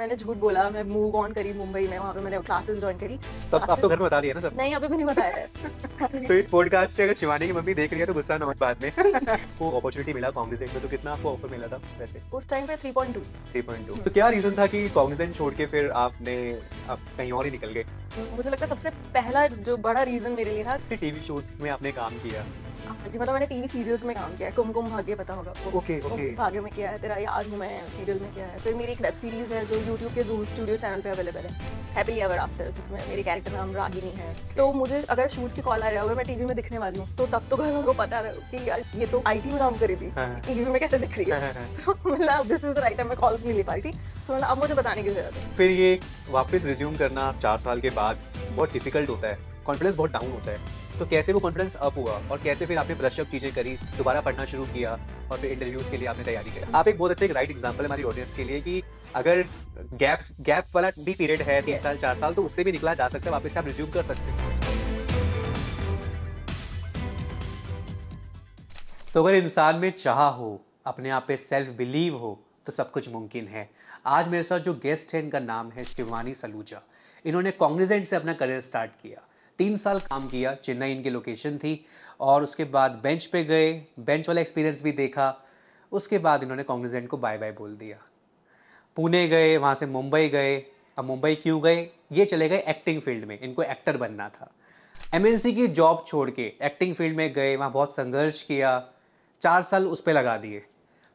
मैंने झूठ बोला मैं मूव ऑन करी मुंबई में वहाँ पे मैंने क्लासेस ज्वाइन करी तो आप तो घर में बता दिया ना सब नहीं अभी भी नहीं बताया है तो इस पॉडकास्ट से अगर शिवानी की मम्मी देख रही है तो गुस्सा ना बाद में वो अपॉर्चुनिटी मिला कॉग्निजेंट में तो कितना आपको ऑफर मिला था वैसे उस टाइम पे 3.2 3.2 तो क्या रीजन था कि कॉग्निजेंट छोड़ के फिर आपने आप कहीं और ही निकल गए मुझे लगता है सबसे पहला जो बड़ा रीजन मेरे लिए था टीवी शोज में आपने काम किया हाँ, जी मतलब मैंने टीवी सीरियल्स में काम किया है कुमकुम भाग्य पता होगा आपको ओके ओके भाग्य में किया है तेरा याद हूँ मैं सीरियल में किया है फिर मेरी एक वेब सीरीज है जो यूट्यूब के जूम स्टूडियो चैनल पे अवेलेबल है हैप्पी एवर आफ्टर जिसमें मेरे कैरेक्टर नाम रागिनी है तो मुझे अगर शूट की कॉल आ रहा होगा मैं टीवी में दिखने वाली हूँ तो तब तो घर वालों को पता रहा कि यार ये तो आई में काम करी थी टीवी हाँ, हाँ। में कैसे दिख रही है तो मतलब this is the right time मैं कॉल्स नहीं ले पाई थी तो मतलब अब मुझे बताने की जरूरत है फिर ये वापस रिज्यूम करना चार साल के बाद बहुत डिफिकल्ट होता है कॉन्फिडेंस बहुत डाउन होता है तो कैसे वो कॉन्फिडेंस अप हुआ और कैसे फिर आपने ब्रशअप चीज़ें करी दोबारा पढ़ना शुरू किया और फिर इंटरव्यूज़ के लिए आपने तैयारी करी आप एक बहुत अच्छे राइट एग्जाम्पल हमारी ऑडियंस के लिए कि अगर गैप्स गैप वाला भी पीरियड है तीन साल चार साल तो उससे भी निकला जा सकता है वापस आप रिज्यूम कर सकते हैं तो अगर इंसान में चाह हो अपने आप पे सेल्फ बिलीव हो तो सब कुछ मुमकिन है आज मेरे साथ जो गेस्ट है इनका नाम है शिवानी सलूजा इन्होंने कॉग्निजेंट से अपना करियर स्टार्ट किया तीन साल काम किया चेन्नई इनकी लोकेशन थी और उसके बाद बेंच पे गए बेंच वाला एक्सपीरियंस भी देखा उसके बाद इन्होंने कॉन्ग्रेजेंट को बाय बाय बोल दिया पुणे गए वहाँ से मुंबई गए अब मुंबई क्यों गए ये चले गए एक्टिंग फील्ड में इनको एक्टर बनना था एम की जॉब छोड़ के एक्टिंग फील्ड में गए वहाँ बहुत संघर्ष किया चार साल उस पर लगा दिए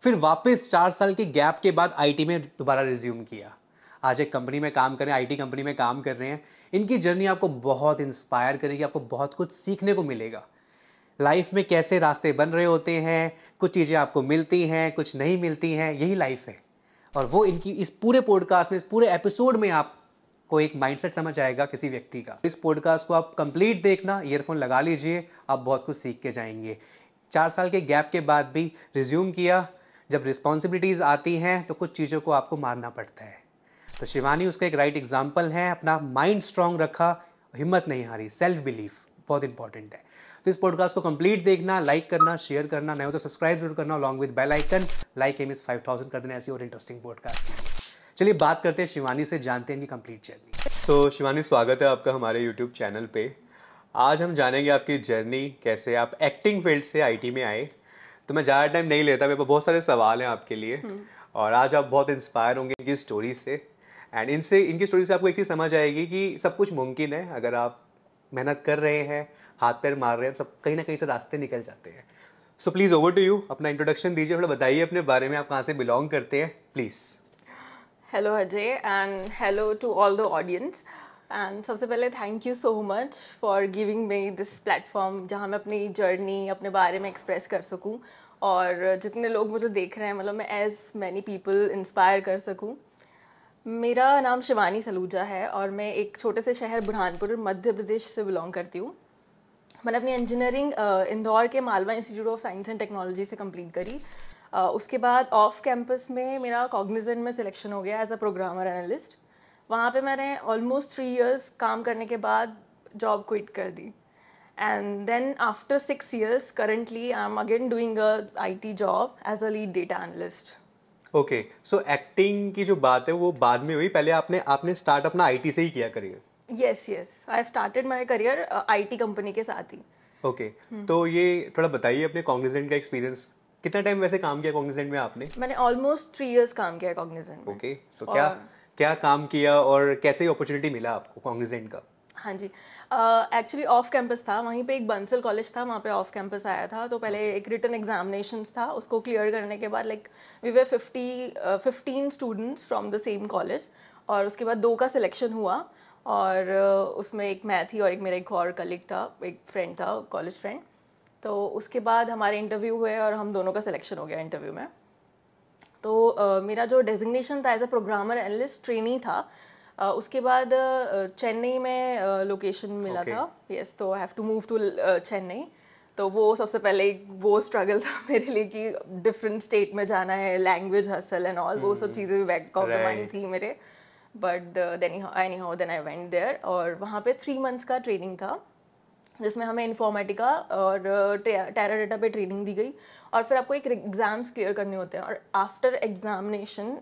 फिर वापस चार साल के गैप के बाद आईटी में दोबारा रिज्यूम किया आज एक कंपनी में काम कर रहे हैं आईटी कंपनी में काम कर रहे हैं इनकी जर्नी आपको बहुत इंस्पायर करेगी आपको बहुत कुछ सीखने को मिलेगा लाइफ में कैसे रास्ते बन रहे होते हैं कुछ चीज़ें आपको मिलती हैं कुछ नहीं मिलती हैं यही लाइफ है और वो इनकी इस पूरे पॉडकास्ट में इस पूरे एपिसोड में आपको एक माइंडसेट समझ आएगा किसी व्यक्ति का इस पॉडकास्ट को आप कंप्लीट देखना ईयरफोन लगा लीजिए आप बहुत कुछ सीख के जाएंगे चार साल के गैप के बाद भी रिज्यूम किया जब रिस्पॉन्सिबिलिटीज़ आती हैं तो कुछ चीज़ों को आपको मारना पड़ता है तो शिवानी उसका एक राइट एग्जाम्पल है अपना माइंड स्ट्रांग रखा हिम्मत नहीं हारी सेल्फ बिलीफ बहुत इंपॉर्टेंट है तो इस पॉडकास्ट को कंप्लीट देखना लाइक करना शेयर करना नहीं हो तो सब्सक्राइब जरूर करना along with bell icon like aim is five thousand कर देना ऐसी और इंटरेस्टिंग पॉडकास्ट चलिए बात करते हैं शिवानी से जानते हैं इनकी complete journey so so, Shivani स्वागत है आपका हमारे यूट्यूब चैनल पे आज हम जानेंगे आपकी जर्नी कैसे आप एक्टिंग फील्ड से आईटी में आए तो मैं ज़्यादा टाइम नहीं लेता मेरे पास बहुत सारे सवाल हैं आपके लिए हम्म। और आज आप बहुत इंस्पायर होंगे इनकी स्टोरी से एंड इनसे इनकी स्टोरी से आपको एक चीज़ समझ आएगी कि सब कुछ मुमकिन है अगर आप मेहनत कर रहे हैं हाथ पैर मार रहे हैं सब कहीं ना कहीं से रास्ते निकल जाते हैं so please over to you अपना इंट्रोडक्शन दीजिए थोड़ा बताइए अपने बारे में आप कहाँ से बिलोंग करते हैं please hello Ajay and hello to all the audience and सबसे पहले thank you so much for giving me this platform जहाँ मैं अपनी जर्नी अपने बारे में एक्सप्रेस कर सकूँ और जितने लोग मुझे देख रहे हैं मतलब मैं एज मैनी पीपल इंस्पायर कर सकूँ मेरा नाम शिवानी सलूजा है और मैं एक छोटे से शहर बुरहानपुर मध्य प्रदेश से बिलोंग करती हूँ मैंने अपनी इंजीनियरिंग इंदौर के Malwa institute of science and technology से कंप्लीट करी उसके बाद ऑफ कैंपस में मेरा कॉग्निजन में सिलेक्शन हो गया एज अ प्रोग्रामर एनालिस्ट वहाँ पे मैंने ऑलमोस्ट थ्री इयर्स काम करने के बाद जॉब क्विट कर दी and then after six years currently I am again doing a IT job as a lead data analyst okay so acting की जो बात है वो बाद में हुई पहले आपने आपने स्टार्ट अपना आईटी से ही किया career yes yes I have started my career IT company के साथ ही ओके okay. hmm. तो ये थोड़ा बताइए अपने कॉग्निजेंट का एक्सपीरियंस कितना टाइम वैसे काम किया कॉग्निजेंट में आपने मैंने ऑलमोस्ट थ्री इयर्स काम किया कॉग्निजेंट ओके सो क्या क्या काम किया और कैसे अपॉर्चुनिटी मिला आपको कॉग्निजेंट का हाँ जी एक्चुअली ऑफ कैंपस था वहीं पे एक बंसल कॉलेज था वहाँ पे ऑफ कैंपस आया था तो पहले एक रिटर्न एग्जामिनेशन था उसको क्लियर करने के बाद like we were fifty fifteen students from the same college और उसके बाद दो का सिलेक्शन हुआ और uh, उसमें एक मैं थी और एक मेरा एक और कलीग था एक फ्रेंड था कॉलेज फ्रेंड तो उसके बाद हमारे इंटरव्यू हुए और हम दोनों का सिलेक्शन हो गया इंटरव्यू में तो uh, मेरा जो डेजिग्नेशन था as a programmer analyst trainee था Uh, उसके बाद uh, चेन्नई में लोकेशन uh, मिला था यस तो I have to move to Chennai तो वो सबसे पहले एक वो स्ट्रगल था मेरे लिए कि डिफरेंट स्टेट में जाना है लैंग्वेज हसल एंड ऑल वो सब चीज़ें भी बैक ऑफ द माइंड थी मेरे but then I knew how then I went there और वहाँ पे थ्री मंथ्स का ट्रेनिंग था जिसमें हमें इन्फॉर्मेटिका और टेरा डाटा पे ट्रेनिंग दी गई और फिर आपको एक एग्ज़ाम्स क्लियर करने होते हैं और आफ्टर एग्जामिनेशन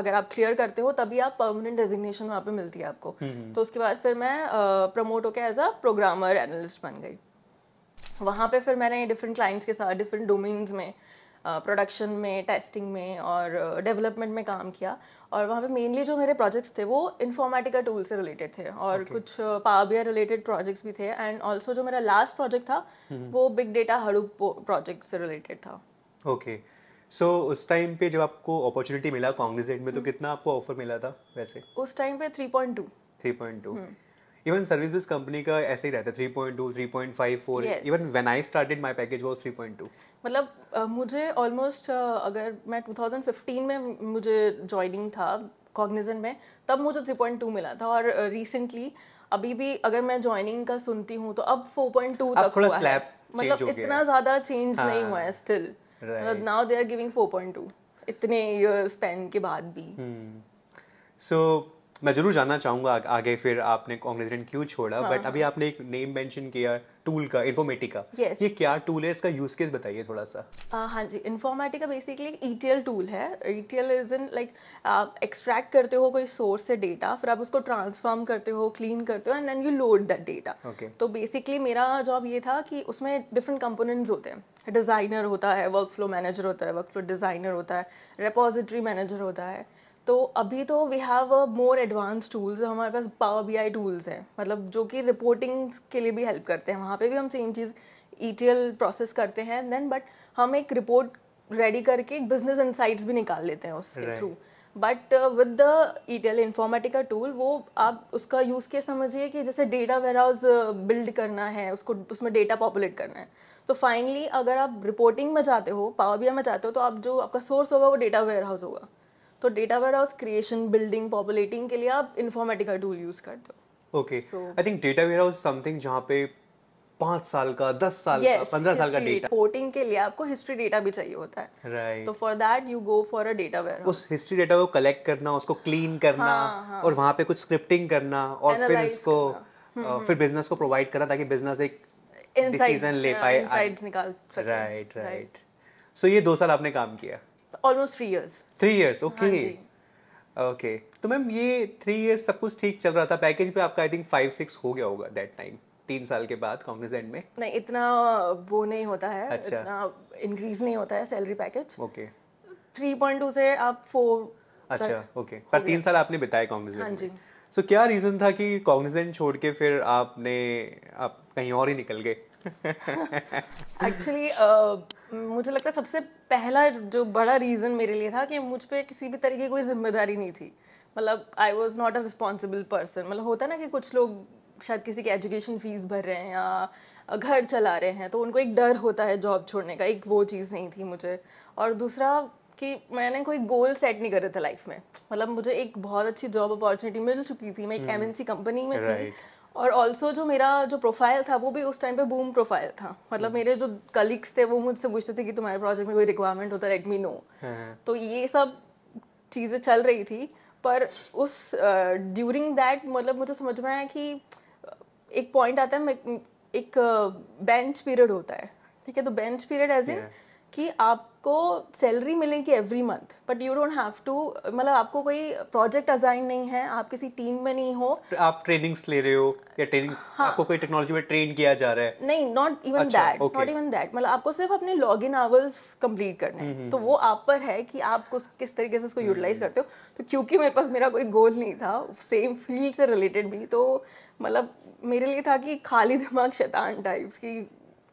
अगर आप क्लियर करते हो तभी आप परमानेंट डेजिग्नेशन वहाँ पे मिलती है आपको हम्म, हम्म। तो उसके बाद फिर मैं प्रमोट होकर एज अ प्रोग्रामर एनालिस्ट बन गई वहाँ पे फिर मैंने डिफरेंट क्लाइंट्स के साथ डिफरेंट डोमेन्स में प्रोडक्शन में टेस्टिंग में और डेवलपमेंट में काम किया और वहाँ पे मेनली जो मेरे प्रोजेक्ट्स थे वो इन्फॉर्मेटिका टूल से रिलेटेड थे और okay. कुछ पावर रिलेटेड प्रोजेक्ट्स भी थे एंड ऑल्सो जो मेरा लास्ट प्रोजेक्ट था हम्म, वो बिग डेटा हड़ूप प्रोजेक्ट से रिलेटेड था ओके okay. सो so, उस टाइम पे जब आपको अपॉर्चुनिटी मिला कॉन्ग्रेजेट में तो हम्म। कितना आपको ऑफर मिला था वैसे उस टाइम पे 3.2 3.2 इवन सर्विस बेस्ड कंपनी का ऐसे ही रहता है 3.2 3.54 even when I started my package was 3.2 मतलब uh, मुझे ऑलमोस्ट uh, अगर मैं 2015 में मुझे जॉइनिंग था कॉग्निजेंट में तब मुझे 3.2 मिला था और रिसेंटली uh, अभी भी अगर मैं जॉइनिंग का सुनती हूँ तो अब 4.2 तक थोड़ा हुआ है मतलब इतना ज़्यादा चेंज हाँ. नहीं हुआ है स्टिल मतलब नाउ दे आर गिविंग 4.2 इतने ईयर स्पेंड के बाद भी सो hmm. मैं जरूर जानना चाहूँगा आगे फिर आपने कांग्रेस क्यों छोड़ा बट हाँ. अभी हाँ। आपने एक नेम मेंशन किया टूल का इन्फॉर्मेटिका yes. ये क्या टूल है इसका यूज केस बताइए थोड़ा सा आ, हाँ जी इन्फॉर्मेटिका बेसिकली एक ई टूल है E T L is in like आप एक्सट्रैक्ट करते हो कोई सोर्स से डेटा फिर आप उसको ट्रांसफॉर्म करते हो क्लीन करते हो and then you load that data तो बेसिकली मेरा जॉब ये था कि उसमें डिफरेंट कंपोनेंट्स होते हैं डिज़ाइनर होता है वर्क फ्लो मैनेजर होता है वर्क फ्लो डिज़ाइनर होता है रेपोजिटरी मैनेजर होता है तो अभी तो we have more advance tools हमारे पास पावर बी आई टूल्स हैं मतलब जो कि रिपोर्टिंग के लिए भी हेल्प करते हैं वहाँ पे भी हम सेम चीज़ ई प्रोसेस करते हैं देन बट हम एक रिपोर्ट रेडी करके एक बिजनेस इनसाइट्स भी निकाल लेते हैं उसके through but with the E T L Informatica tool वो आप उसका यूज़ के समझिए कि जैसे डेटा वेयर हाउस बिल्ड करना है उसको उसमें डेटा पॉपुलेट करना है तो फाइनली अगर आप रिपोर्टिंग में जाते हो पावर बी आई में जाते हो तो आप जो आपका सोर्स होगा वो डेटा वेयर हाउस होगा तो data warehouse creation building populating के लिए आप इन्फॉर्मेटिका टूल यूज़ करते हो okay I think data warehouse something जहाँ पे पांच साल का दस साल yes, का पंद्रह साल का डेटा रिपोर्टिंग के लिए आपको हिस्ट्री डेटा भी चाहिए होता है राइट तो for that you go for a data ware उस हिस्ट्री डेटा को कलेक्ट करना उसको क्लीन करना हाँ, हाँ. और वहां पे कुछ स्क्रिप्टिंग करना और फिर इसको हम्म, फिर बिजनेस हम्म। को प्रोवाइड करना ताकि बिजनेस एक डिसीजन ले पाए uh, निकाल सके राइट राइट सो ये दो साल आपने काम किया almost three years three years okay okay तो मैम ये थ्री ईयर्स सब कुछ ठीक चल रहा था पैकेज पे आपका आई थिंक फाइव सिक्स हो गया होगा दैट टाइम तीन साल के बाद कॉन्ग्रेजेंट में नहीं इतना वो नहीं होता है अच्छा. इतना इंक्रीज नहीं होता है salary package okay three point two से आप फोर अच्छा ओके okay. पर तीन साल आपने बिताए कॉन्ग्रेजेंट हाँ जी सो so, क्या रीज़न था कि कॉन्ग्रेजेंट छोड़ के फिर आपने आप कहीं और ही निकल गए एक्चुअली uh, मुझे लगता है सबसे पहला जो बड़ा रीज़न मेरे लिए था कि मुझ पर किसी भी तरीके की कोई जिम्मेदारी नहीं थी मतलब I was not a responsible person मतलब होता ना कि कुछ लोग शायद किसी की एजुकेशन फ़ीस भर रहे हैं या घर चला रहे हैं तो उनको एक डर होता है जॉब छोड़ने का एक वो चीज़ नहीं थी मुझे और दूसरा कि मैंने कोई गोल सेट नहीं करे थे लाइफ में मतलब मुझे एक बहुत अच्छी जॉब अपॉर्चुनिटी मिल चुकी थी मैं एक एम हम्म। कंपनी में right. थी और ऑल्सो जो मेरा जो प्रोफाइल था वो भी उस टाइम पे बूम प्रोफाइल था मतलब हम्म। मेरे जो कलीग्स थे वो मुझसे पूछते थे कि तुम्हारे प्रोजेक्ट में कोई रिक्वायरमेंट होता लेट मी नो तो ये सब चीज़ें चल रही थी पर उस ड्यूरिंग uh, दैट मतलब मुझे समझ में आया कि एक पॉइंट आता है एक बेंच uh, पीरियड होता है ठीक है तो बेंच पीरियड एज इन कि आपको सैलरी मिलेगी every month but you don't have to मतलब आपको कोई प्रोजेक्ट असाइन नहीं है आप किसी टीम में नहीं हो आप ट्रेनिंग्स ले रहे हो या ट्रेनिंग हाँ, आपको कोई टेक्नोलॉजी में ट्रेन किया जा रहा है नहीं not even that not even that मतलब आपको सिर्फ अपने लॉग इन आवर्स कंप्लीट करने हैं हम्म, तो हम्म, वो हम्म। आप पर है कि आप किस तरीके से उसको यूटिलाइज करते हो तो क्योंकि मेरे पास मेरा कोई गोल नहीं था सेम फील्ड से रिलेटेड भी तो मतलब मेरे लिए था कि खाली दिमाग शैतान टाइप्स की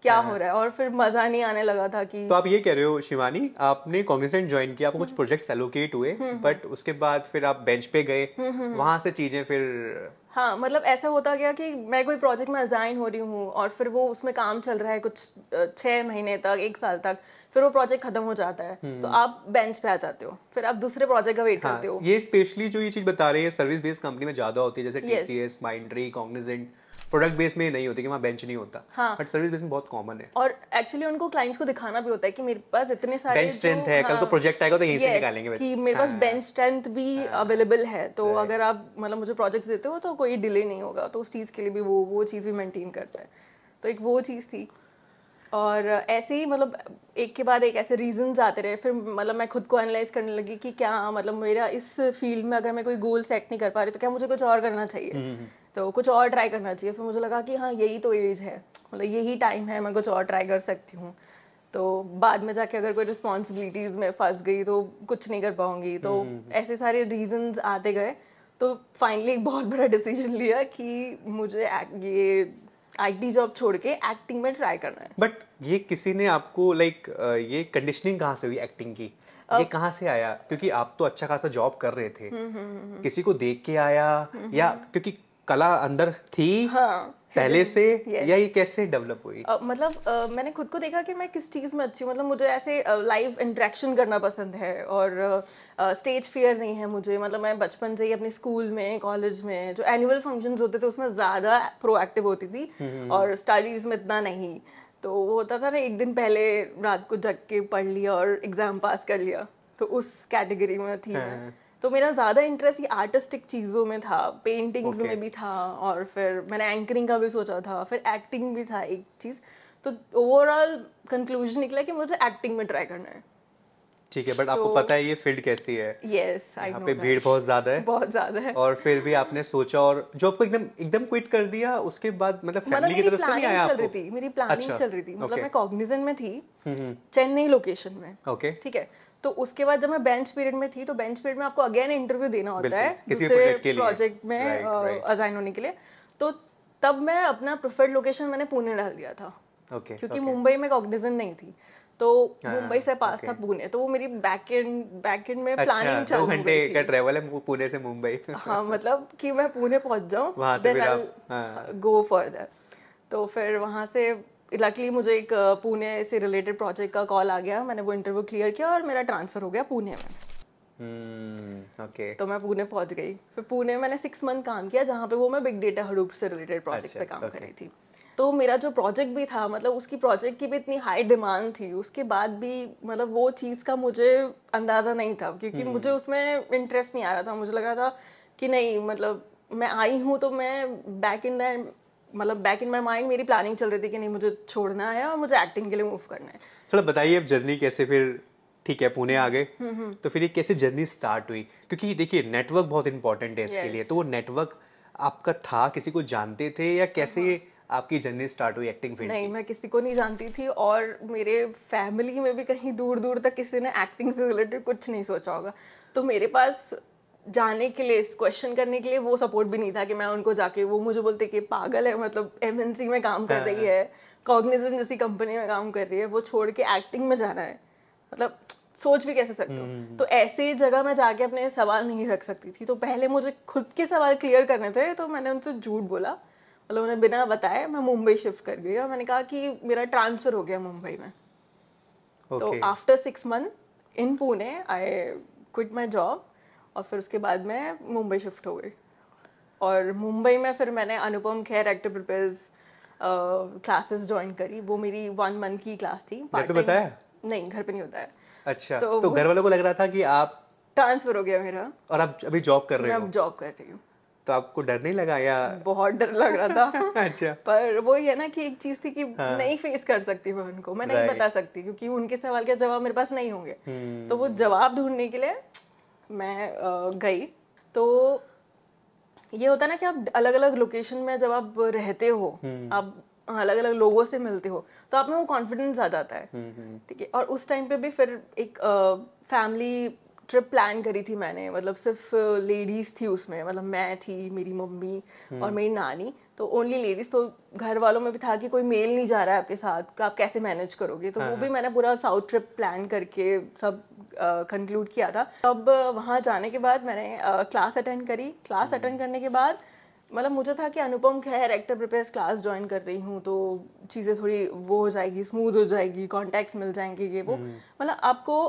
क्या हो रहा है और फिर मजा नहीं आने लगा था कि तो आप ये कह रहे हो शिवानी आपने कॉग्निसेंट ज्वाइन किया आपको कुछ प्रोजेक्ट्स हम्म। एलोकेट हुए बट हम्म, उसके बाद फिर आप बेंच पे गए हम्म, वहां से चीजें फिर हाँ मतलब ऐसा होता गया कि मैं कोई प्रोजेक्ट में अजाइन हो रही हूँ और फिर वो उसमें काम चल रहा है कुछ छः महीने तक एक साल तक फिर वो प्रोजेक्ट खत्म हो जाता है तो आप बेंच पे आ जाते हो फिर आप दूसरे प्रोजेक्ट का वेट हाँ, करते हो ये स्पेशली जो ये चीज़ बता रहे हैं सर्विस बेस्ड कंपनी में ज़्यादा होती है जैसे T C S Mindtree Cognizant product base में नहीं होती कि वहाँ बेंच नहीं होता बट सर्विस बेस में बहुत कॉमन है और एक्चुअली उनको क्लाइंट्स को दिखाना भी होता है कि मेरे पास इतने सारे बेंच स्ट्रेंथ है कल तो प्रोजेक्ट हाँ। आएगा तो यहीं से निकालेंगे कि मेरे पास बेंच हाँ। स्ट्रेंथ भी अवेलेबल हाँ। है तो अगर आप मतलब मुझे प्रोजेक्ट देते हो तो कोई डिले नहीं होगा तो उस चीज़ के लिए भी वो वो चीज़ भी मेंटेन करता है तो एक वो चीज़ थी और ऐसे ही मतलब एक के बाद एक ऐसे रीजंस आते रहे फिर मतलब मैं खुद को एनालाइज करने लगी कि क्या मतलब मेरा इस फील्ड में अगर मैं कोई गोल सेट नहीं कर पा रही तो क्या मुझे कुछ और करना चाहिए हम्म, हम्म, हम्म। तो कुछ और ट्राई करना चाहिए फिर मुझे लगा कि हाँ यही तो एज है मतलब यही टाइम है मैं कुछ और ट्राई कर सकती हूँ तो बाद में जाके अगर कोई रिस्पॉन्सिबिलिटीज़ में फंस गई तो कुछ नहीं कर पाऊँगी तो हम्म, हम्म, हम्म। ऐसे सारे रीजंस आते गए तो फाइनली एक बहुत बड़ा डिसीजन लिया कि मुझे ये आईटी जॉब छोड़ के एक्टिंग में ट्राई करना है बट ये किसी ने आपको लाइक like, ये कंडीशनिंग कहाँ से हुई एक्टिंग की uh, ये कहाँ से आया क्योंकि आप तो अच्छा खासा जॉब कर रहे थे हुँ, हुँ, हुँ, किसी को देख के आया हुँ, या हुँ. क्योंकि कला अंदर थी हाँ पहले से yes. या ये कैसे डेवलप हुई uh, मतलब uh, मैंने खुद को देखा कि मैं किस चीज़ में अच्छी मतलब मुझे ऐसे लाइव uh, इंटरेक्शन करना पसंद है और स्टेज uh, फियर नहीं है मुझे मतलब मैं बचपन से ही अपने स्कूल में कॉलेज में जो एनुअल फंक्शंस होते थे उसमें ज़्यादा प्रोएक्टिव होती थी hmm. और स्टडीज़ में इतना नहीं तो वो होता था ना एक दिन पहले रात को जग के पढ़ लिया और एग्ज़ाम पास कर लिया तो उस कैटेगरी में थी hmm. मैं हाँ। तो मेरा ज़्यादा इंटरेस्ट ये आर्टिस्टिक चीज़ों में था पेंटिंग्स okay. में भी था और फिर मैंने एंकरिंग का भी सोचा था फिर एक्टिंग भी था एक चीज़ तो ओवरऑल कंक्लूजन निकला कि मुझे एक्टिंग में ट्राई करना है ठीक है बट आपको पता है ये फील्ड कैसी है यस yes, यहाँ पे भीड़ बहुत ज्यादा है बहुत ज्यादा है और फिर भी आपने सोचा और जो आपको एकदम एकदम क्विट कर दिया उसके बाद मतलब फैमिली मतलब की तरफ से नहीं आया आपको मेरी प्लानिंग अच्छा, चल रही थी मतलब मैं कॉग्निजेंट में थी हम्म, हम्म। चेन्नई लोकेशन में ओके ठीक है तो उसके बाद जब मैं बेंच पीरियड में थी तो बेंच पीरियड में आपको अगेन इंटरव्यू देना होता है प्रोजेक्ट में अजाइन होने के लिए तो तब मैं अपना प्रिफर्ड लोकेशन मैंने पुणे डाल दिया था okay, क्योंकि okay. मुंबई में कॉग्निजन नहीं थी तो हाँ, मुंबई से पास okay. था पुणे तो वो मेरी बैक एंड बैक एंड में अच्छा, प्लानिंग चल रही थी का ट्रैवल है पुणे से मुंबई हाँ मतलब कि मैं पुणे पहुंच जाऊँ देन आई गो फर्दर तो फिर वहाँ से लकली मुझे एक पुणे से रिलेटेड प्रोजेक्ट का कॉल आ गया मैंने वो इंटरव्यू क्लियर किया और मेरा ट्रांसफ़र हो गया पुणे में ओके हम्म, तो मैं पुणे पहुंच गई फिर पुणे मैंने सिक्स मंथ काम किया जहाँ पे वो मैं बिग डेटा हडूप से रिलेटेड प्रोजेक्ट अच्छा, पे काम कर रही थी तो मेरा जो प्रोजेक्ट भी था मतलब उसकी प्रोजेक्ट की भी इतनी हाई डिमांड थी उसके बाद भी मतलब वो चीज़ का मुझे अंदाज़ा नहीं था क्योंकि hmm. मुझे उसमें इंटरेस्ट नहीं आ रहा था मुझे लग रहा था कि नहीं मतलब मैं आई हूँ तो मैं बैक इन द मतलब बैक इन माई माइंड मेरी प्लानिंग चल रही थी कि नहीं मुझे छोड़ना है और मुझे एक्टिंग के लिए मूव करना है थोड़ा बताइए अब जर्नी कैसे फिर ठीक है पुणे आ गए तो फिर ये कैसे जर्नी स्टार्ट हुई क्योंकि देखिए नेटवर्क बहुत इंपॉर्टेंट है इसके yes. लिए तो वो नेटवर्क आपका था किसी को जानते थे या कैसे हाँ। आपकी जर्नी स्टार्ट हुई एक्टिंग फील्ड नहीं मैं किसी को नहीं जानती थी और मेरे फैमिली में भी कहीं दूर दूर तक किसी ने एक्टिंग से रिलेटेड कुछ नहीं सोचा होगा तो मेरे पास जाने के लिए इस क्वेश्चन करने के लिए वो सपोर्ट भी नहीं था कि मैं उनको जाके वो मुझे बोलते कि पागल है मतलब एम में काम कर रही है कॉग्निजन जैसी कंपनी में काम कर रही है वो छोड़ के एक्टिंग में जाना है मतलब सोच भी कैसे सकते हो हम्म, हम्म। तो ऐसी जगह मैं जाके अपने सवाल नहीं रख सकती थी तो पहले मुझे खुद के सवाल क्लियर करने थे तो मैंने उनसे झूठ बोला मतलब उन्हें बिना बताए मैं मुंबई शिफ्ट कर गई और मैंने कहा कि मेरा ट्रांसफ़र हो गया मुंबई में तो after six month in Pune I quit my job और फिर उसके बाद में मुंबई शिफ्ट हो गई और मुंबई में फिर मैंने अनुपम खैर एक्टर प्रिपेयर क्लासेस ज्वाइन करी वो मेरी वन मंथ की क्लास थी घर पे बताया नहीं घर पे नहीं होता है अच्छा तो, तो घर वालों को लग रहा था कि आप ट्रांसफर हो गया मेरा और आप अभी जॉब कर रहे हो मैं अब जॉब कर रही हूँ तो आपको डर नहीं लगा या बहुत डर लग रहा था अच्छा पर वो ये ना कि एक चीज थी कि हाँ। नहीं फेस कर सकती मैं उनको मैं नहीं बता सकती क्योंकि उनके सवाल के जवाब मेरे पास नहीं होंगे हम्म। तो वो जवाब ढूंढने के लिए मैं गई तो ये होता है ना कि आप अलग अलग लोकेशन में जब आप रहते हो हम्म। आप अलग अलग लोगों से मिलते हो तो आप में वो कॉन्फिडेंस आ जाता है हम्म, हम्म। ठीक है और उस टाइम पे भी फिर एक फैमिली ट्रिप प्लान करी थी मैंने मतलब सिर्फ लेडीज़ थी उसमें मतलब मैं थी मेरी मम्मी और हम्म। मेरी नानी तो ओनली लेडीज़ तो घर वालों में भी था कि कोई मेल नहीं जा रहा है आपके साथ तो आप कैसे मैनेज करोगे तो हाँ, वो हाँ। भी मैंने पूरा साउथ ट्रिप प्लान करके सब कंक्लूड किया था तब वहाँ जाने के बाद मैंने क्लास अटेंड करी क्लास हम्म। अटेंड करने के बाद मतलब मुझे था कि अनुपम खैर एक्टर प्रिपेयर क्लास ज्वाइन कर रही हूँ तो चीज़ें थोड़ी वो हो जाएगी स्मूथ हो जाएगी कॉन्टैक्ट्स मिल जाएंगे ये वो हम्म। मतलब आपको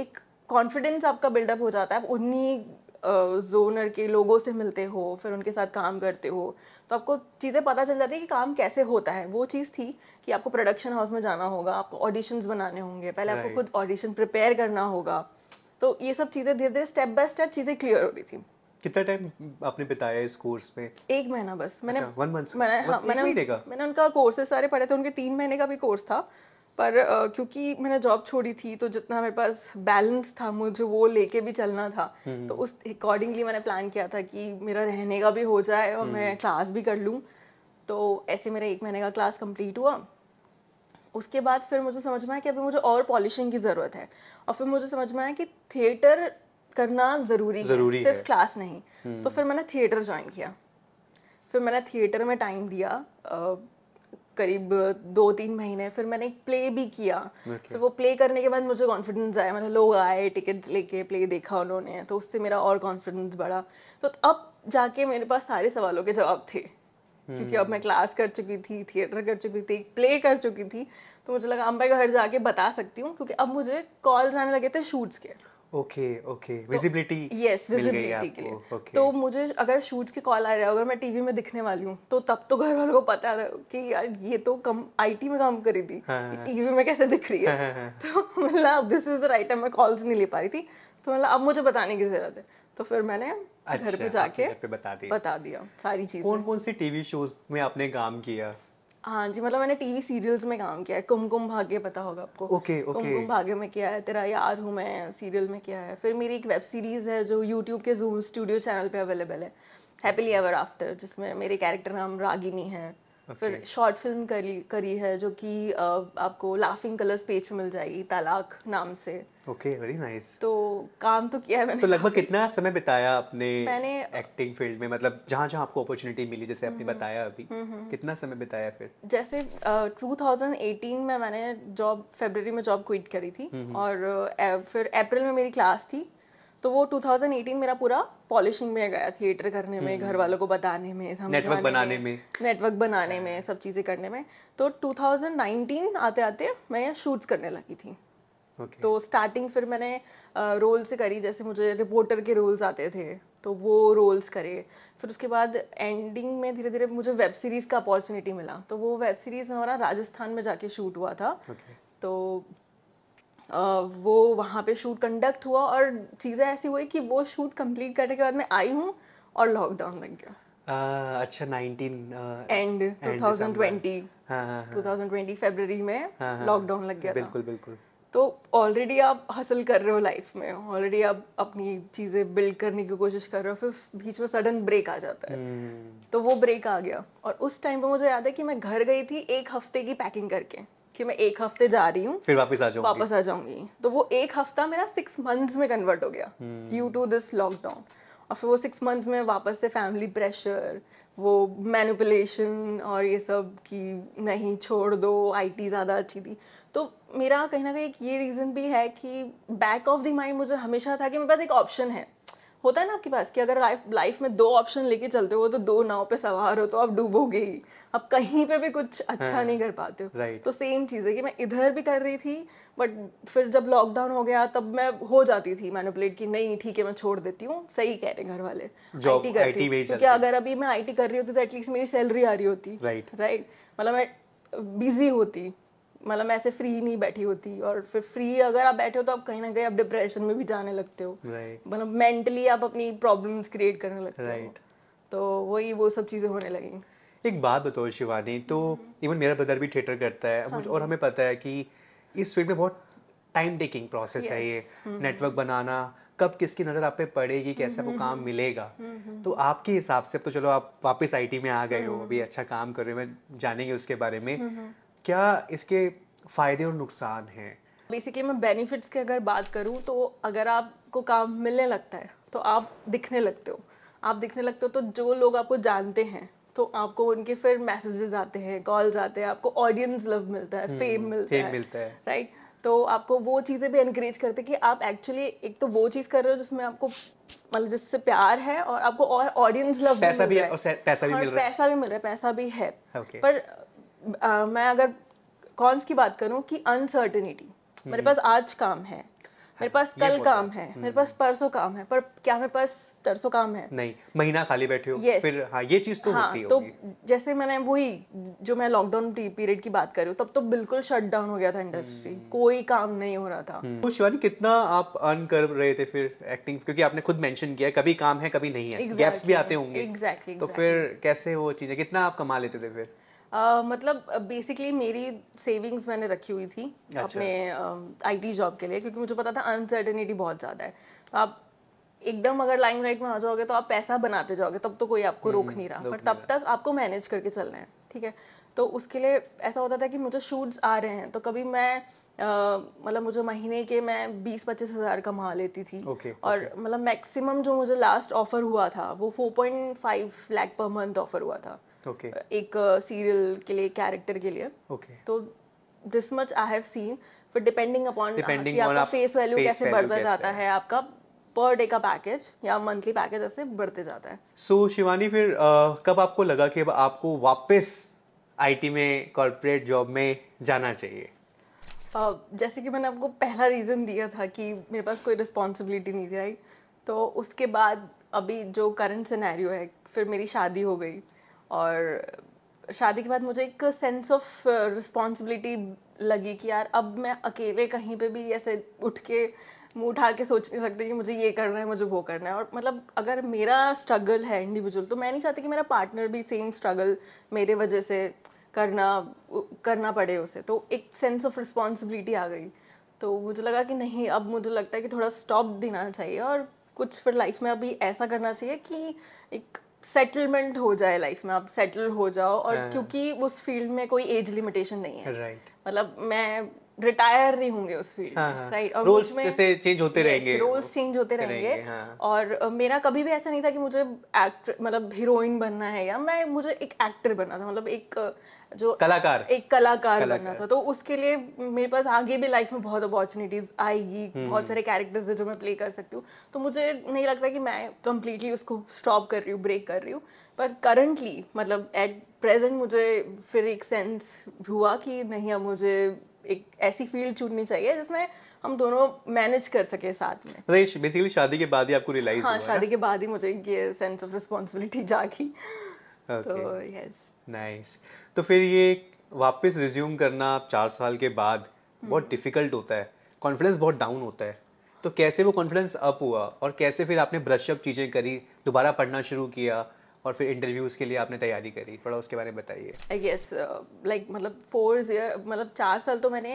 एक कॉन्फिडेंस आपका बिल्डअप हो जाता है आप उन्हीं जोनर के लोगों से मिलते हो फिर उनके साथ काम करते हो तो आपको चीज़ें पता चल जाती है कि काम कैसे होता है वो चीज़ थी कि आपको प्रोडक्शन हाउस में जाना होगा आपको ऑडिशंस बनाने होंगे पहले आपको खुद ऑडिशन प्रिपेयर करना होगा तो ये सब चीज़ें धीरे धीरे स्टेप बाय स्टेप चीज़ें क्लियर हो रही थी कितना टाइम आपने बिताया इस कोर्स में एक महीना बस मैंने अच्छा, मैंने हाँ, मैंने, मैंने उनका कोर्सेस सारे पढ़े थे उनके तीन महीने का भी कोर्स था पर uh, क्योंकि मैंने जॉब छोड़ी थी तो जितना मेरे पास बैलेंस था मुझे वो लेके भी चलना था hmm. तो उस अकॉर्डिंगली मैंने प्लान किया था कि मेरा रहने का भी हो जाए और hmm. मैं क्लास भी कर लूँ तो ऐसे मेरा एक महीने का क्लास कंप्लीट हुआ उसके बाद फिर मुझे समझ में आया कि अभी मुझे और पॉलिशिंग की ज़रूरत है और फिर मुझे समझ में आया कि थिएटर करना ज़रूरी, है, है सिर्फ क्लास नहीं hmm. तो फिर मैंने थिएटर ज्वाइन किया फिर मैंने थिएटर में टाइम दिया करीब दो तीन महीने फिर मैंने एक प्ले भी किया okay. फिर वो प्ले करने के बाद मुझे कॉन्फिडेंस आया मतलब लोग आए टिकट्स लेके प्ले देखा उन्होंने तो उससे मेरा और कॉन्फिडेंस बढ़ा तो अब जाके मेरे पास सारे सवालों के जवाब थे hmm. क्योंकि अब hmm. मैं क्लास कर चुकी थी थिएटर कर चुकी थी प्ले कर चुकी थी तो मुझे लगा अम्बाई घर जाके बता सकती हूँ क्योंकि अब मुझे कॉल्स आने लगे थे शूट्स के okay okay visibility yes visibility के लिए okay. तो मुझे अगर शूट्स की कॉल आ रहा है अगर मैं टीवी में दिखने वाली हूँ तो तब तो घर वालों को पता है कि यार ये तो कम आईटी में काम करी थी टीवी हाँ, हाँ। में कैसे दिख रही है हाँ, तो मतलब this is the right time मैं कॉल्स नहीं ले पा रही थी तो मतलब अब मुझे बताने की जरूरत है तो फिर मैंने घर अच्छा, पे जाके बता दिया बता दिया सारी चीज कौन कौन से टीवी शोज में आपने काम किया हाँ जी मतलब मैंने टीवी सीरियल्स में काम किया है कुमकुम भाग्य पता होगा आपको ओके okay, okay. कुमकुम भाग्य में किया है तेरा यार हूँ मैं सीरियल में किया है फिर मेरी एक वेब सीरीज़ है जो यूट्यूब के जूम स्टूडियो चैनल पे अवेलेबल है हैप्पीली एवर आफ्टर जिसमें मेरे कैरेक्टर नाम रागिनी है फिर शॉर्ट फिल्म करी करी है जो कि आपको लाफिंग कलर्स पेज पे मिल जाएगी तलाक नाम से ओके वेरी नाइस तो काम तो किया है मैंने तो लगभग कितना समय बिताया अपने मैंने एक्टिंग फील्ड में मतलब जहाँ जहाँ आपको अपॉर्चुनिटी मिली जैसे आपने हम्म, बताया अभी हम्म, हम्म। कितना समय बिताया फिर जैसे uh, 2018 में मैंने जॉब फेबर में जॉब क्विट करी थी और फिर अप्रैल में मेरी क्लास थी तो वो 2018 मेरा पूरा पॉलिशिंग में गया थिएटर करने में हम्म। घर वालों को बताने में नेटवर्क बनाने में नेटवर्क बनाने हाँ। में सब चीज़ें करने में तो 2019 आते आते मैं शूट्स करने लगी थी okay. तो स्टार्टिंग फिर मैंने रोल से करी जैसे मुझे रिपोर्टर के रोल्स आते थे तो वो रोल्स करे फिर उसके बाद एंडिंग में धीरे धीरे मुझे वेब सीरीज़ का अपॉर्चुनिटी मिला तो वो वेब सीरीज़ हमारा राजस्थान में जाके शूट हुआ था okay. तो वो वहाँ पे शूट कंडक्ट हुआ और चीज़ें ऐसी हुई कि वो शूट कंप्लीट करने के बाद मैं आई हूँ और लॉकडाउन अच्छा, हाँ, हाँ, हाँ। लग गया अच्छा एंड 2020 2020 फरवरी में लॉकडाउन लग गया बिल्कुल बिल्कुल तो ऑलरेडी आप हसल कर रहे हो लाइफ में ऑलरेडी आप अपनी चीज़ें बिल्ड करने की कोशिश कर रहे हो फिर बीच में सडन ब्रेक आ जाता है हम्म। तो वो ब्रेक आ गया और उस टाइम पे मुझे याद है कि मैं घर गई थी एक हफ्ते की पैकिंग करके कि मैं एक हफ्ते जा रही हूँ फिर वापस आ जाऊंगी वापस आ जाऊंगी तो वो एक हफ्ता मेरा सिक्स मंथ्स में कन्वर्ट हो गया ड्यू टू दिस लॉकडाउन और फिर वो सिक्स मंथ्स में वापस से फैमिली प्रेशर वो मैनिपुलेशन और ये सब कि नहीं छोड़ दो आईटी ज़्यादा अच्छी थी तो मेरा कहीं ना कहीं एक ये रीज़न भी है कि बैक ऑफ द माइंड मुझे हमेशा था कि मेरे पास एक ऑप्शन है होता है ना आपके पास कि अगर लाइफ लाइफ में दो ऑप्शन लेके चलते हो तो दो नाव पे सवार हो तो आप डूबोगे ही आप कहीं पे भी कुछ अच्छा हाँ, नहीं कर पाते हो right. तो सेम चीज़ है कि मैं इधर भी कर रही थी बट फिर जब लॉकडाउन हो गया तब मैं हो जाती थी मैनुपलेट की नहीं ठीक है मैं छोड़ देती हूँ सही कह रहे घर वाले आई करती हूँ क्योंकि अगर अभी मैं आई कर रही होती तो एटलीस्ट मेरी सैलरी आ रही होती राइट राइट मतलब मैं बिजी होती मतलब ऐसे फ्री नहीं बैठी होती और फिर फ्री अगर आप बैठे हो तो आप कहीं ना कहीं आप डिप्रेशन में भी जाने लगते हो मतलब right. मेंटली आप अपनी प्रॉब्लम्स क्रिएट करने लगते right. तो वही वो सब चीज़ें होने लगी एक बात बताओ शिवानी तो इवन हम्म। मेरा ब्रदर भी थिएटर करता है हाँ और हमें पता है कि इस फील्ड में बहुत टाइम टेकिंग प्रोसेस है ये नेटवर्क हम्म, हम्म। बनाना कब किसकी नज़र आप पे पड़ेगी कैसे आपको काम मिलेगा तो आपके हिसाब से अब तो चलो आप वापस आईटी में आ गए हो अभी अच्छा काम कर रहे हो मैं जानेंगे उसके बारे में क्या इसके फ़ायदे और नुकसान हैं बेसिकली मैं बेनिफिट्स की अगर बात करूँ तो अगर आपको काम मिलने लगता है तो आप दिखने लगते हो आप दिखने लगते हो तो जो लोग आपको जानते हैं तो आपको उनके फिर मैसेजेस आते हैं कॉल्स आते हैं आपको ऑडियंस लव मिलता है फेम हम्म, मिलता है मिलता है राइट right? तो आपको वो चीज़ें भी इनक्रेज करते हैं कि आप एक्चुअली एक तो वो चीज़ कर रहे हो जिसमें आपको मतलब जिससे प्यार है और आपको और ऑडियंस लव पैसा भी, भी, भी, भी मिल रहा है पैसा भी मिल रहा है पैसा भी है पर uh, मैं अगर कॉन्स की बात करूँ कि अनसर्टनिटी मेरे हम्म। पास आज काम है मेरे पास कल काम है हम्म। मेरे पास परसों काम है पर क्या मेरे पास तरसों काम है नहीं महीना खाली बैठे हो yes. फिर हाँ ये चीज तो हाँ, होती तो होगी जैसे मैंने वही जो मैं लॉकडाउन पीरियड की बात कर रही करूँ तब तो बिल्कुल शट डाउन हो गया था इंडस्ट्री हम्म। कोई काम नहीं हो रहा था तो शिवानी कितना आप अर्न कर रहे थे फिर एक्टिंग क्योंकि आपने खुद मेंशन किया कभी काम है कभी नहीं है गैप्स भी आते होंगे एग्जैक्टली तो फिर कैसे वो चीजें कितना आप कमा लेते थे फिर मतलब बेसिकली मेरी सेविंग्स मैंने रखी हुई थी अच्छा। अपने आईटी जॉब के लिए क्योंकि मुझे पता था अनसर्टेनिटी बहुत ज़्यादा है तो आप एकदम अगर लाइन राइट में आ जाओगे तो आप पैसा बनाते जाओगे तब तो कोई आपको रोक हम्म, नहीं रहा पर तब तक आपको मैनेज करके चलना है ठीक है तो उसके लिए ऐसा होता था कि मुझे शूट्स आ रहे हैं तो कभी मैं मतलब मुझे महीने के मैं बीस पच्चीस हज़ार कमा लेती थी okay, और मतलब मैक्सिमम जो मुझे लास्ट ऑफ़र हुआ था वो four point five lakh per month offer हुआ था okay. एक सीरियल के लिए कैरेक्टर के लिए okay. तो this much I have seen फिर डिपेंडिंग अपॉन कि आपका फेस वैल्यू कैसे बढ़ता जाता है आपका पर डे का पैकेज या मंथली पैकेज ऐसे बढ़ते जाता है सो so, शिवानी फिर uh, कब आपको लगा कि आपको वापस आईटी में कॉरपोरेट जॉब में जाना चाहिए Uh, जैसे कि मैंने आपको पहला रीज़न दिया था कि मेरे पास कोई रिस्पॉन्सिबिलिटी नहीं थी राइट तो उसके बाद अभी जो करंट सिनेरियो है फिर मेरी शादी हो गई और शादी के बाद मुझे एक सेंस ऑफ रिस्पॉन्सिबिलिटी लगी कि यार अब मैं अकेले कहीं पे भी ऐसे उठ के मुँह उठा के सोच नहीं सकती कि मुझे ये करना है मुझे वो करना है और मतलब अगर मेरा स्ट्रगल है इंडिविजुअल तो मैं नहीं चाहती कि मेरा पार्टनर भी सेम स्ट्रगल मेरे वजह से करना करना पड़े उसे तो एक सेंस ऑफ रिस्पॉन्सिबिलिटी आ गई तो मुझे लगा कि नहीं अब मुझे लगता है कि थोड़ा स्टॉप देना चाहिए और कुछ फिर लाइफ में अभी ऐसा करना चाहिए कि एक सेटलमेंट हो जाए लाइफ में आप सेटल हो जाओ और हाँ। क्योंकि उस फील्ड में कोई एज लिमिटेशन नहीं है राइट मतलब मैं रिटायर नहीं होंगे उस फील्ड हाँ, राइट हाँ। और रोल्स में जैसे चेंज होते yes, रहेंगे रोल्स चेंज होते रहेंगे, हाँ. और मेरा कभी भी ऐसा नहीं था कि मुझे एक्टर मतलब हीरोइन बनना है या मैं मुझे एक एक्टर बनना था मतलब एक जो कलाकार एक कलाकार, कलाकार बनना था तो उसके लिए मेरे पास आगे भी लाइफ में बहुत अपॉर्चुनिटीज आएगी बहुत सारे कैरेक्टर्स हम्म। जो मैं प्ले कर सकती हूँ तो मुझे नहीं लगता कि मैं कम्प्लीटली उसको स्टॉप कर रही हूँ ब्रेक कर रही हूँ पर करंटली मतलब एट प्रेजेंट मुझे फिर एक सेंस हुआ कि नहीं अब मुझे एक ऐसी फील्ड चुननी चाहिए जिसमें हम दोनों मैनेज कर सके साथ में मतलब बेसिकली शादी के बाद ही आपको रियलाइज हाँ शादी के बाद ही मुझे ये सेंस ऑफ रिस्पॉन्सिबिलिटी जागी तो यस नाइस तो फिर ये वापस रिज्यूम करना आप चार साल के बाद बहुत डिफिकल्ट हम्म। होता है कॉन्फिडेंस बहुत डाउन होता है तो कैसे वो कॉन्फिडेंस अप हुआ और कैसे फिर आपने ब्रश अप चीज़ें करी दोबारा पढ़ना शुरू किया और फिर इंटरव्यूज़ के लिए आपने तैयारी करी थोड़ा उसके बारे में बताइए आई गेस लाइक मतलब फोर ईयर मतलब चार साल तो मैंने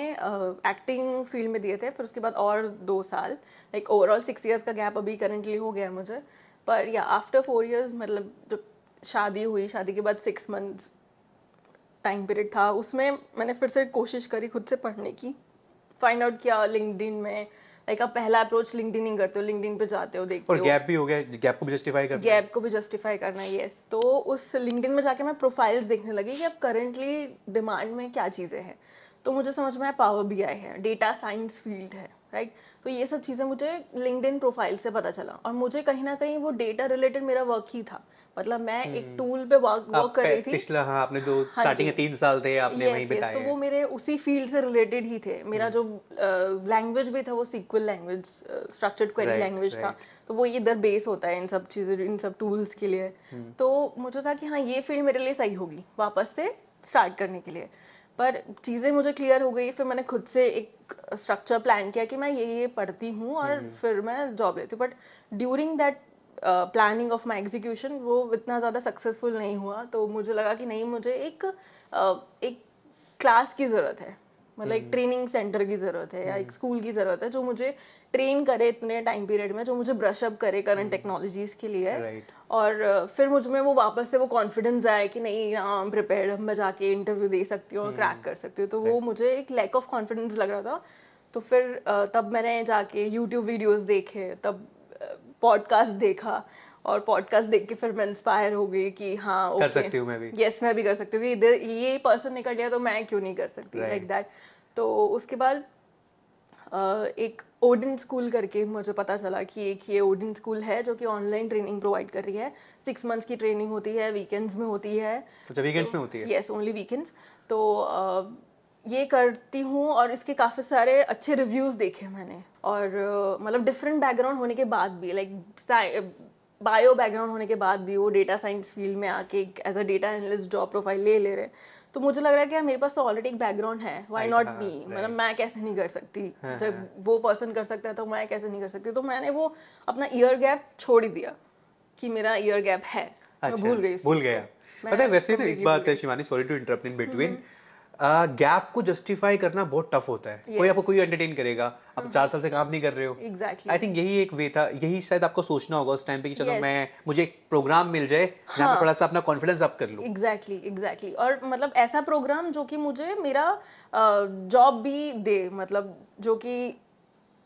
एक्टिंग uh, फील्ड में दिए थे फिर उसके बाद और दो साल लाइक ओवरऑल सिक्स ईयर्स का गैप अभी करेंटली हो गया मुझे पर या आफ्टर फोर ईयर्स मतलब जब शादी हुई शादी के बाद सिक्स मंथ्स टाइम पीरियड था उसमें मैंने फिर से कोशिश करी खुद से पढ़ने की फाइंड आउट किया लिंकड में लाइक आप पहला अप्रोच लिंकडिन ही करते हो लिंकडिन पे जाते हो देखते और हो गैप भी हो गया गैप को भी जस्टिफाई करना गैप को भी जस्टिफाई करना है यस तो उस लिंकडिन में जाके मैं प्रोफाइल्स देखने लगी कि अब करेंटली डिमांड में क्या चीज़ें हैं तो मुझे समझ में आया पावर बी आई है डेटा साइंस फील्ड है राइट तो ये सब चीज़ें मुझे लिंकड प्रोफाइल से पता चला और मुझे कहीं ना कहीं वो डेटा रिलेटेड मेरा वर्क ही था मतलब मैं एक टूल हम्म। पे वर्क वर्क कर रही थी पिछला हाँ आपने जो स्टार्टिंग हाँ के तीन साल थे आपने yes, वहीं बिताए yes, तो वो मेरे उसी फील्ड से रिलेटेड ही थे मेरा हम्म। जो लैंग्वेज भी था वो SQL language structured query language था तो वो इधर बेस होता है इन सब चीज़ें इन सब टूल्स के लिए हम्म। तो मुझे था कि हाँ ये फील्ड मेरे लिए सही होगी वापस से स्टार्ट करने के लिए पर चीज़ें मुझे क्लियर हो गई फिर मैंने खुद से एक स्ट्रक्चर प्लान किया कि मैं ये ये पढ़ती हूँ और फिर मैं जॉब लेती हूँ but during that planning of my execution वो इतना ज़्यादा सक्सेसफुल नहीं हुआ तो मुझे लगा कि नहीं मुझे एक uh, एक क्लास की ज़रूरत है मतलब एक ट्रेनिंग हम्म। सेंटर की ज़रूरत है या एक स्कूल हम्म। की ज़रूरत है जो मुझे ट्रेन करे इतने टाइम पीरियड में जो मुझे ब्रशअप करे करंट टेक्नोलॉजीज़ हम्म। के लिए right. और uh, फिर मुझ में वो वापस से वो कॉन्फिडेंस आए कि नहीं आई एम प्रिपेयर्ड मैं जाके इंटरव्यू दे सकती हूँ और क्रैक कर सकती हूँ तो right. वो मुझे एक लैक ऑफ कॉन्फिडेंस लग रहा था तो फिर uh, तब मैंने जाके यूट्यूब वीडियोज़ देखे तब पॉडकास्ट देखा और पॉडकास्ट देख के फिर मैं इंस्पायर हो गई कि हाँ okay, कर सकती हूँ मैं भी यस yes, मैं भी कर सकती हूँ ये पर्सन ने कर लिया तो मैं क्यों नहीं कर सकती लाइक right. दैट like तो उसके बाद एक ओडन स्कूल करके मुझे पता चला कि एक ये ओडन स्कूल है जो कि ऑनलाइन ट्रेनिंग प्रोवाइड कर रही है सिक्स मंथ्स की ट्रेनिंग होती है वीकेंड्स में होती है अच्छा वीकेंड्स तो में होती है यस ओनली वीकेंड्स तो ये करती हूँ और इसके काफ़ी सारे अच्छे रिव्यूज़ देखे मैंने और मतलब डिफरेंट बैकग्राउंड होने के बाद भी लाइक बायो बैकग्राउंड होने के बाद भी वो डेटा साइंस फील्ड में आके as a data analyst job profile ले ले रहे तो मुझे लग रहा है कि यार मेरे पास तो ऑलरेडी एक बैकग्राउंड है वाई नॉट मी मतलब मैं कैसे नहीं कर सकती हाँ, जब हाँ. वो पर्सन कर सकता है तो मैं कैसे नहीं कर सकती तो मैंने वो अपना ईयर गैप छोड़ ही दिया कि मेरा ईयर गैप है अच्छा, मैं भूल गई भूल गया पता है वैसे ना एक बात है Shivani sorry to interrupt in between gap को जस्टिफाई करना बहुत टफ होता है yes. कोई आपको कोई एंटरटेन करेगा आप uh-huh. चार साल से काम नहीं कर रहे हो एग्जैक्टली आई थिंक यही एक वे था यही शायद आपको सोचना होगा उस टाइम पे कि चलो yes. मैं मुझे एक प्रोग्राम मिल जाए हाँ. जहाँ थोड़ा सा अपना कॉन्फिडेंस अप कर लूँ एग्जैक्टली एग्जैक्टली और मतलब ऐसा प्रोग्राम जो कि मुझे मेरा जॉब भी दे मतलब जो कि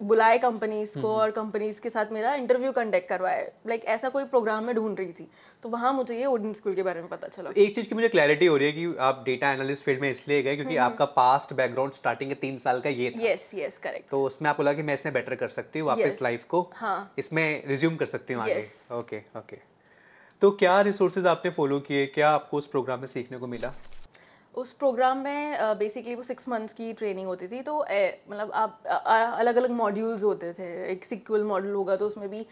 बुलाए कंपनीज को और कंपनीज के साथ मेरा इंटरव्यू कंडक्ट करवाए लाइक ऐसा कोई प्रोग्राम में ढूंढ रही थी तो वहाँ मुझे ये ओडिन स्कूल के बारे में पता चला तो एक चीज़ की मुझे क्लैरिटी हो रही है कि आप डेटा एनालिस्ट फील्ड में इसलिए गए क्योंकि आपका पास्ट बैकग्राउंड स्टार्टिंग के तीन साल का ये था यस यस करेक्ट तो उसमें आपको लगा कि मैं इसमें बेटर कर सकती हूँ वापस लाइफ को हाँ इसमें रिज्यूम कर सकती हूँ आगे ओके ओके तो क्या रिसोर्सेज आपने फॉलो किए क्या आपको उस प्रोग्राम में सीखने को मिला उस प्रोग्राम में बेसिकली वो सिक्स मंथ्स की ट्रेनिंग होती थी तो मतलब आप अलग अलग मॉड्यूल्स होते थे एक सिक्वल मॉड्यूल होगा तो उसमें भी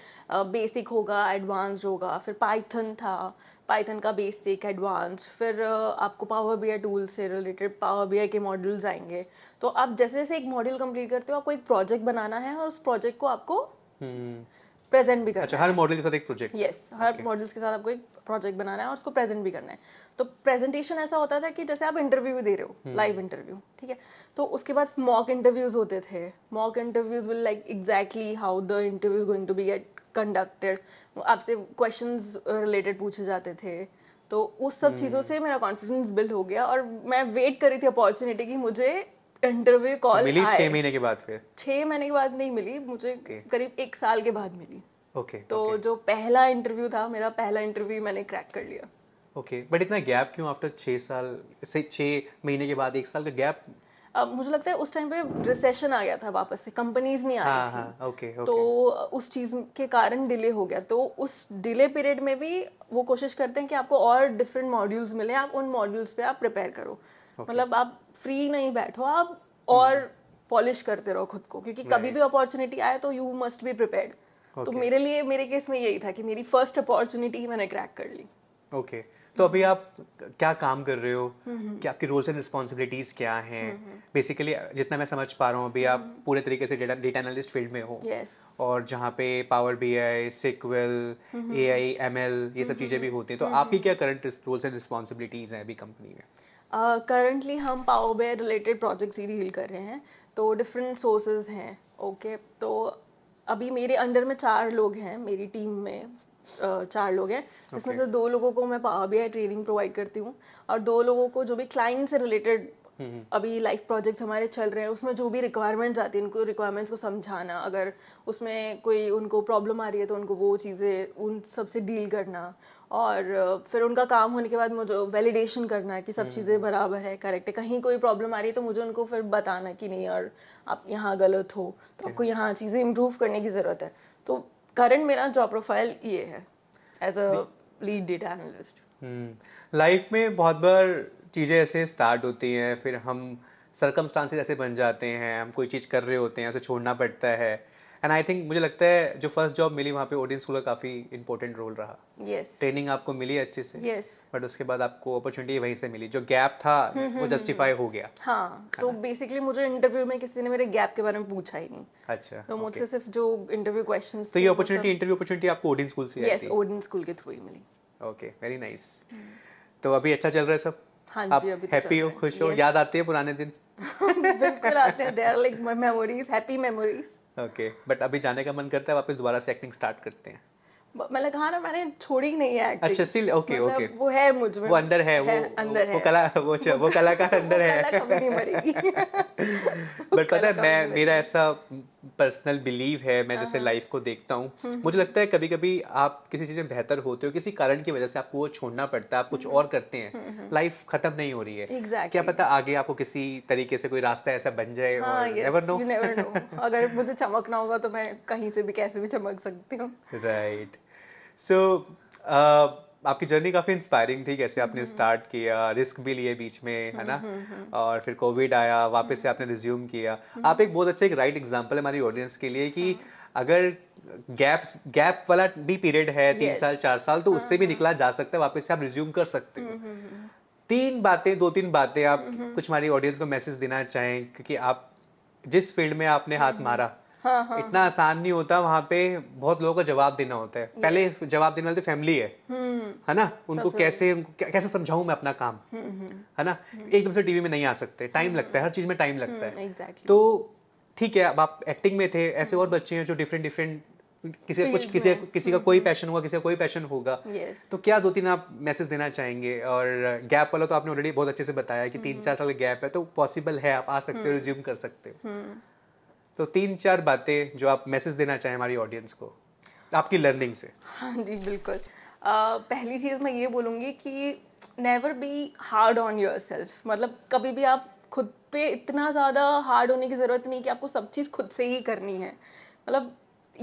बेसिक होगा एडवांस होगा फिर पाइथन था पाइथन का बेसिक एडवांस फिर आपको पावर बी आई टूल से रिलेटेड पावर बी आई के मॉड्यूल्स आएंगे तो आप जैसे जैसे एक मॉड्यूल कंप्लीट करते हो आपको एक प्रोजेक्ट बनाना है और उस प्रोजेक्ट को आपको hmm. प्रेजेंट भी करना अच्छा, है हर मॉडल के साथ एक प्रोजेक्ट यस yes, हर okay. मॉडल्स के साथ आपको एक प्रोजेक्ट बनाना है और उसको प्रेजेंट भी करना है तो प्रेजेंटेशन ऐसा होता था कि जैसे आप इंटरव्यू दे रहे हो लाइव हम्म। इंटरव्यू ठीक है तो उसके बाद मॉक इंटरव्यूज होते थे mock interviews will like exactly how the interview is going to be get conducted आपसे क्वेश्चन रिलेटेड पूछे जाते थे तो उस सब हम्म। चीज़ों से मेरा कॉन्फिडेंस बिल्ड हो गया और मैं वेट कर रही थी अपॉर्चुनिटी की मुझे इंटरव्यू कॉल मिली छह महीने के बाद फिर छह महीने के बाद नहीं मिली मुझे okay. करीब एक साल के बाद मिली ओके okay, तो okay. जो पहला इंटरव्यू था मेरा पहला इंटरव्यू मैंने क्रैक कर लिया ओके okay, बट इतना गैप क्यों आफ्टर छह साल से छह महीने के बाद एक साल का गैप Uh, मुझे लगता है उस टाइम पे रिसेशन आ गया था वापस से कंपनीज नहीं आ रही हाँ, थी ओके, हाँ, ओके. तो उस चीज़ के कारण डिले हो गया तो उस डिले पीरियड में भी वो कोशिश करते हैं कि आपको और डिफरेंट मॉड्यूल्स मिले आप उन मॉड्यूल्स पे आप प्रिपेयर करो मतलब आप फ्री नहीं बैठो आप और पॉलिश करते रहो खुद को क्योंकि कभी भी अपॉर्चुनिटी आए तो यू मस्ट बी प्रिपेयर्ड तो मेरे लिए मेरे केस में यही था कि मेरी फर्स्ट अपॉर्चुनिटी मैंने क्रैक कर ली ओके तो अभी आप क्या काम कर रहे हो कि आपकी रोल्स एंड रिस्पॉन्सिबिलिटीज क्या हैं बेसिकली जितना मैं समझ पा रहा हूँ अभी आप पूरे तरीके से डेटा एनालिस्ट फील्ड में हो yes. और जहाँ पे power B I SQL A I M L ये सब हम्म, चीज़ें हम्म, भी होती हैं तो हम्म, आपकी क्या करंट रोल्स एंड रिस्पॉन्सिबिलिटीज हैं अभी कंपनी में करंटली uh, हम पावर बे रिलेटेड प्रोजेक्ट्स ही डील कर रहे हैं तो डिफरेंट सोर्सेज हैं ओके okay? तो अभी मेरे अंडर में चार लोग हैं मेरी टीम में uh, चार लोग हैं जिसमें से दो लोगों को मैं पावर बी ट्रेनिंग प्रोवाइड करती हूँ और दो लोगों को जो भी क्लाइंट से रिलेटेड अभी लाइफ प्रोजेक्ट्स हमारे चल रहे हैं उसमें जो भी रिक्वायरमेंट्स आती है उनको रिक्वायरमेंट्स को समझाना अगर उसमें कोई उनको प्रॉब्लम आ रही है तो उनको वो चीज़ें उन सब से डील करना और फिर उनका काम होने के बाद मुझे वैलिडेशन करना है कि सब चीज़ें बराबर है करेक्ट है कहीं कोई प्रॉब्लम आ रही है तो मुझे उनको फिर बताना कि नहीं यार आप यहाँ गलत हो तो आपको यहाँ चीज़ें इम्प्रूव करने की ज़रूरत है तो करंट मेरा जॉब प्रोफाइल ये है as a lead data analyst life में बहुत बार चीज़ें ऐसे स्टार्ट होती हैं फिर हम सरकमस्टांसेस ऐसे बन जाते हैं हम कोई चीज़ कर रहे होते हैं ऐसे छोड़ना पड़ता है एंड आई थिंक मुझे लगता है जो फर्स्ट जॉब मिली वहाँ पे ऑडियंस स्कूल का काफ़ी इंपॉर्टेंट रोल रहा यस ट्रेनिंग आपको मिली अच्छे से यस बट उसके बाद आपको अपॉर्चुनिटी वहीं से मिली जो गैप था हम्म, वो जस्टिफाई हम्म, हम्म। हो गया हाँ तो बेसिकली मुझे इंटरव्यू में किसी ने मेरे गैप के बारे में पूछा ही नहीं अच्छा तो मुझसे सिर्फ जो इंटरव्यू क्वेश्चन तो ये अपॉर्चुनिटी इंटरव्यू अपॉर्चुनिटी आपको ऑडियंस स्कूल से यस ओडिन स्कूल के थ्रू ही मिली ओके वेरी नाइस तो अभी अच्छा चल रहा है सब हाँ आप हैप्पी तो हो खुश हो याद आते हैं पुराने दिन बिल्कुल आते हैं there like memories happy memories okay but अभी जाने का मन करता है वापस दोबारा से एक्टिंग स्टार्ट करते हैं मतलब कहा ना मैंने छोड़ी नहीं है अच्छा स्टिल ओके ओके वो है मुझ में वो अंदर है, है वो अंदर है वो कला वो वो कलाकार अंदर है बट पता है मैं मेरा ऐसा पर्सनल बिलीव है मैं जैसे लाइफ हाँ। को देखता हूँ हम्म, हम्म। मुझे लगता है कभी कभी आप किसी चीज़ में बेहतर होते हो किसी कारण की वजह से आपको वो छोड़ना पड़ता है आप कुछ हम्म। और करते हैं लाइफ खत्म नहीं हो रही है exactly. क्या पता आगे आपको किसी तरीके से कोई रास्ता ऐसा बन जाए हाँ, और नेवर yes, नो no. अगर मुझे चमकना होगा तो मैं कहीं से भी कैसे भी चमक सकती हूँ राइट सो uh, आपकी जर्नी काफ़ी इंस्पायरिंग थी कैसे आपने स्टार्ट हम्म। किया रिस्क भी लिए बीच में है हम्म, ना हम्म, और फिर कोविड आया वापस से आपने रिज्यूम किया आप एक बहुत अच्छा एक राइट एग्जाम्पल हमारी ऑडियंस के लिए कि हाँ। अगर गैप्स गैप वाला भी पीरियड है तीन साल चार साल तो उससे भी हाँ, निकला हाँ। जा सकता है वापस से आप रिज्यूम कर सकते हो तीन बातें दो तीन बातें आप कुछ हमारी ऑडियंस को मैसेज देना चाहें क्योंकि आप जिस फील्ड में आपने हाथ मारा हाँ, हाँ, इतना आसान नहीं होता वहाँ पे बहुत लोगों को जवाब देना होता है पहले जवाब देने वाली फैमिली तो है हम्म। है ना उनको कैसे उनको कैसे समझाऊ मैं अपना काम हम्म, हम्म। है ना एकदम से टीवी में नहीं आ सकते टाइम लगता है हर चीज में टाइम लगता है तो ठीक है अब आप एक्टिंग में थे ऐसे और बच्चे हैं जो डिफरेंट डिफरेंट किसी का कुछ किसी किसी का कोई पैशन होगा किसी का कोई पैशन होगा yes. तो क्या दो तीन आप मैसेज देना चाहेंगे और गैप वाला तो आपने ऑलरेडी बहुत अच्छे से बताया कि तीन चार साल का गैप है तो पॉसिबल है आप आ सकते हो रिज्यूम कर सकते हो तो तीन चार बातें जो आप मैसेज देना चाहें हमारी ऑडियंस को आपकी लर्निंग से हाँ जी बिल्कुल पहली चीज़ मैं ये बोलूँगी कि never be hard on yourself मतलब कभी भी आप खुद पे इतना ज़्यादा हार्ड होने की ज़रूरत नहीं कि आपको सब चीज़ खुद से ही करनी है मतलब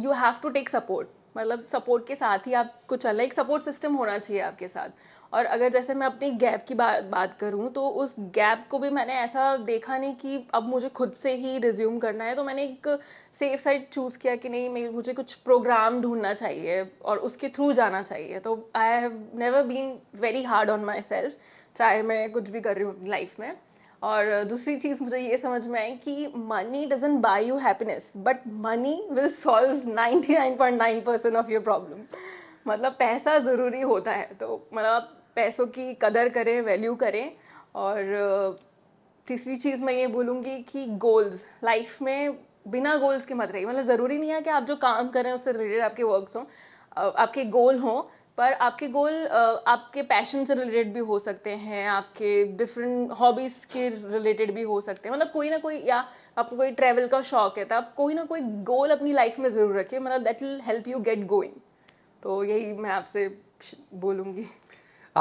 you have to take support मतलब सपोर्ट के साथ ही आप कुछ अलग सपोर्ट सिस्टम होना चाहिए आपके साथ और अगर जैसे मैं अपनी गैप की बात बात करूँ तो उस गैप को भी मैंने ऐसा देखा नहीं कि अब मुझे खुद से ही रिज्यूम करना है तो मैंने एक सेफ साइड चूज़ किया कि नहीं मुझे कुछ प्रोग्राम ढूंढना चाहिए और उसके थ्रू जाना चाहिए तो I have never been very hard on myself चाहे मैं कुछ भी कर रही हूँ अपनी लाइफ में और दूसरी चीज़ मुझे ये समझ में आई कि money doesn't buy you happiness but money will solve ninety nine point nine percent of your problem मतलब पैसा ज़रूरी होता है तो मतलब पैसों की कदर करें वैल्यू करें और तीसरी चीज़ मैं ये बोलूँगी कि गोल्स लाइफ में बिना गोल्स के मत रहिए मतलब ज़रूरी नहीं है कि आप जो काम कर रहे हैं उससे रिलेटेड आपके वर्क्स हों आपके गोल हों पर आपके गोल आपके पैशन से रिलेटेड भी हो सकते हैं आपके डिफरेंट हॉबीज़ के रिलेटेड भी हो सकते हैं मतलब कोई ना कोई या आपको कोई ट्रैवल का शौक है तो आप कोई ना कोई गोल अपनी लाइफ में ज़रूर रखिए मतलब that will help you get going तो यही मैं आपसे बोलूँगी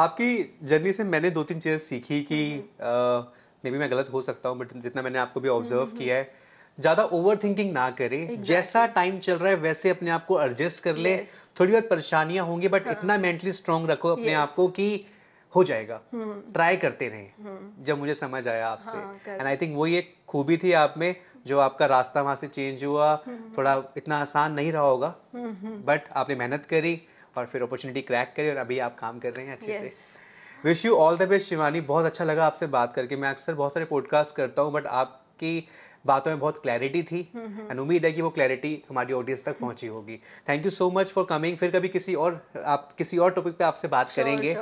आपकी जर्नी से मैंने दो तीन चीज़ें सीखी कि मे हम्म। बी मैं गलत हो सकता हूँ बट जितना मैंने आपको भी ऑब्जर्व हम्म, हम्म। किया है ज़्यादा ओवर थिंकिंग ना करें exactly. जैसा टाइम चल रहा है वैसे अपने आप को एडजस्ट कर ले yes. थोड़ी बहुत परेशानियां होंगी बट हाँ. इतना मेंटली स्ट्रांग रखो अपने yes. आप को कि हो जाएगा ट्राई करते रहे जब मुझे समझ आया हाँ, आपसे एंड आई थिंक वही एक खूबी थी आप में जो आपका रास्ता वहां से चेंज हुआ थोड़ा इतना आसान नहीं रहा होगा बट आपने मेहनत करी और फिर अपॉर्चुनिटी क्रैक करी और अभी आप काम कर रहे हैं अच्छे yes. से wish you all the best Shivani बहुत अच्छा लगा आपसे बात करके मैं अक्सर बहुत सारे पॉडकास्ट करता हूँ बट आपकी बातों में बहुत क्लैरिटी थी एंड उम्मीद है कि वो क्लैरिटी हमारी ऑडियंस तक पहुंची होगी thank you so much for coming फिर कभी किसी और आप किसी और टॉपिक पे आपसे बात sure, करेंगे एंड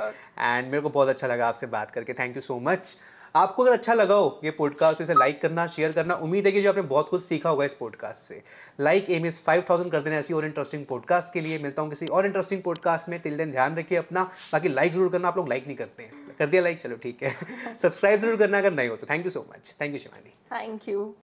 sure. मेरे को बहुत अच्छा लगा आपसे बात करके थैंक यू सो मच आपको अगर अच्छा लगा हो ये पॉडकास्ट इसे लाइक करना शेयर करना उम्मीद है कि जो आपने बहुत कुछ सीखा होगा इस पॉडकास्ट से like aim is five thousand कर देना ऐसी और इंटरेस्टिंग पॉडकास्ट के लिए मिलता हूँ किसी और इंटरेस्टिंग पॉडकास्ट में तिल दिन ध्यान रखिए अपना बाकी लाइक जरूर करना आप लोग लाइक नहीं करते कर दिया लाइक चलो ठीक है सब्सक्राइब जरूर करना अगर नहीं हो तो thank you so much thank you Shivani thank you